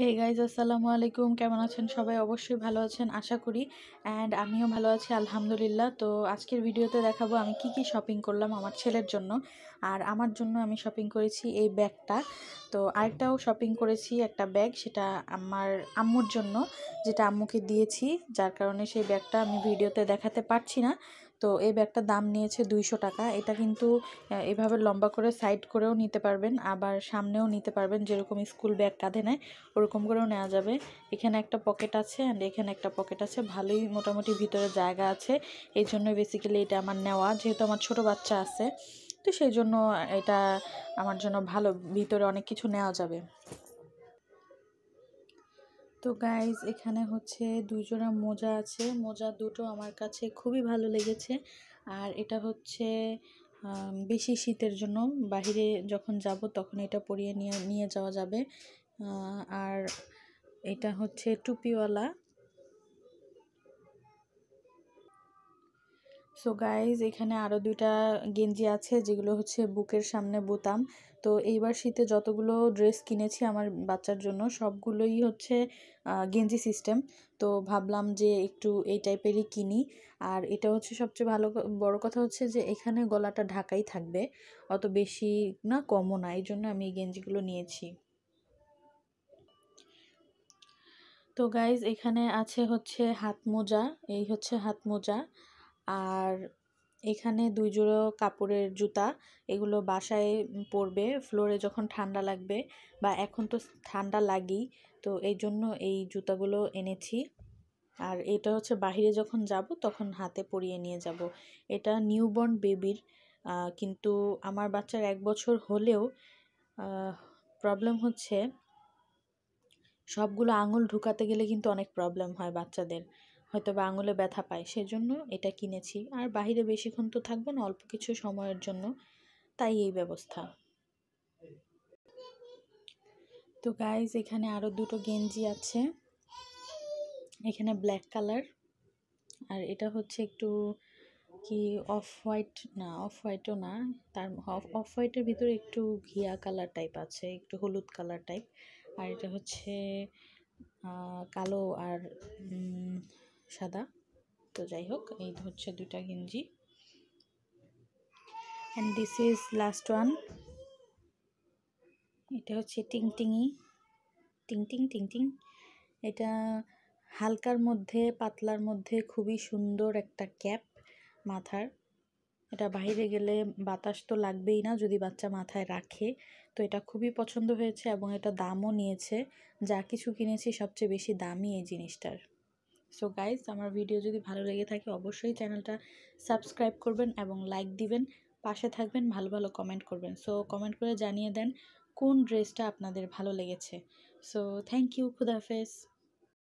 hey guys আসসালামু আলাইকুম কেমন আছেন সবাই অবশ্যই ভালো আছেন আশা করি অ্যান্ড আমিও ভালো আছি আলহামদুলিল্লাহ তো আজকের ভিডিওতে দেখাবো আমি কি কি শপিং করলাম আমার ছেলের জন্য আর আমার জন্য আমি শপিং করেছি এই ব্যাগটা তো আরেকটাও শপিং করেছি একটা ব্যাগ সেটা আমার আম্মুর জন্য যেটা আম্মুকে দিয়েছি যার কারণে সেই ব্যাগটা আমি ভিডিওতে দেখাতে পারছি না তো এই ব্যাগটার দাম নিয়েছে দুইশো টাকা এটা কিন্তু এভাবে লম্বা করে সাইড করেও নিতে পারবেন আবার সামনেও নিতে পারবেন যেরকম স্কুল ব্যাগ কাঁধে নেয় ওরকম করেও নেওয়া যাবে এখানে একটা পকেট আছে অ্যান্ড এখানে একটা পকেট আছে ভালোই মোটামুটি ভিতরে জায়গা আছে এই জন্যই বেসিক্যালি এটা আমার নেওয়া যেহেতু আমার ছোট বাচ্চা আছে তো সেই জন্য এটা আমার জন্য ভালো ভিতরে অনেক কিছু নেওয়া যাবে তো গাইজ এখানে হচ্ছে দুজোড়া মোজা আছে মোজা দুটো আমার কাছে খুবই ভালো লেগেছে আর এটা হচ্ছে বেশি শীতের জন্য বাহিরে যখন যাব তখন এটা পরিয়ে নিয়ে নিয়ে যাওয়া যাবে আর এটা হচ্ছে টুপিওয়ালা সো গাইজ এখানে আরও দুইটা গেঞ্জি আছে যেগুলো হচ্ছে বুকের সামনে বোতাম তো এইবার শীতে যতগুলো ড্রেস কিনেছি আমার বাচ্চার জন্য সবগুলোই হচ্ছে গেঞ্জি সিস্টেম তো ভাবলাম যে একটু এই টাইপেরই কিনি আর এটা হচ্ছে সবচেয়ে ভালো বড় কথা হচ্ছে যে এখানে গলাটা ঢাকাই থাকবে অত বেশি না কমও না এই জন্য আমি এই গেঞ্জিগুলো নিয়েছি তো গাইজ এখানে আছে হচ্ছে হাত মোজা এই হচ্ছে হাত মোজা আর এখানে দুই জোড়ো কাপড়ের জুতা এগুলো বাসায় পরবে ফ্লোরে যখন ঠান্ডা লাগবে বা এখন তো ঠান্ডা লাগেই তো এই জন্য এই জুতাগুলো এনেছি আর এটা হচ্ছে বাহিরে যখন যাব তখন হাতে পরিয়ে নিয়ে যাব এটা নিউবর্ন বেবির কিন্তু আমার বাচ্চার এক বছর হলেও প্রবলেম হচ্ছে সবগুলো আঙুল ঢুকাতে গেলে কিন্তু অনেক প্রবলেম হয় বাচ্চাদের হয়তো বা আঙুলে ব্যথা পায় সেজন্য এটা কিনেছি আর বাহিরে বেশিক্ষণ তো থাকবো না অল্প কিছু সময়ের জন্য তাই এই ব্যবস্থা তো গাইজ এখানে আরও দুটো গেঞ্জি আছে এখানে ব্ল্যাক কালার আর এটা হচ্ছে একটু কি অফ হোয়াইট না অফ হোয়াইটও না তার অফ হোয়াইটের ভিতরে একটু ঘিয়া কালার টাইপ আছে একটু হলুদ কালার টাইপ আর এটা হচ্ছে কালো আর সাদা তো যাই হোক এই হচ্ছে দুটা গেঞ্জি and this is last one এটা হচ্ছে টিংটিংই টিংটিং টিংটিং এটা হালকার মধ্যে পাতলার মধ্যে খুবই সুন্দর একটা ক্যাপ মাথার এটা বাইরে গেলে বাতাস তো লাগবেই না যদি বাচ্চা মাথায় রাখে তো এটা খুবই পছন্দ হয়েছে এবং এটা দামও নিয়েছে যা কিছু কিনেছি সবচেয়ে বেশি দামই এই জিনিসটার সো গাইজ আমার ভিডিও যদি ভালো লেগে থাকে অবশ্যই চ্যানেলটা সাবস্ক্রাইব করবেন এবং লাইক দিবেন পাশে থাকবেন ভালো ভালো কমেন্ট করবেন সো কমেন্ট করে জানিয়ে দেন কোন ড্রেসটা আপনাদের ভালো লেগেছে সো থ্যাংক ইউ খুদাফেজ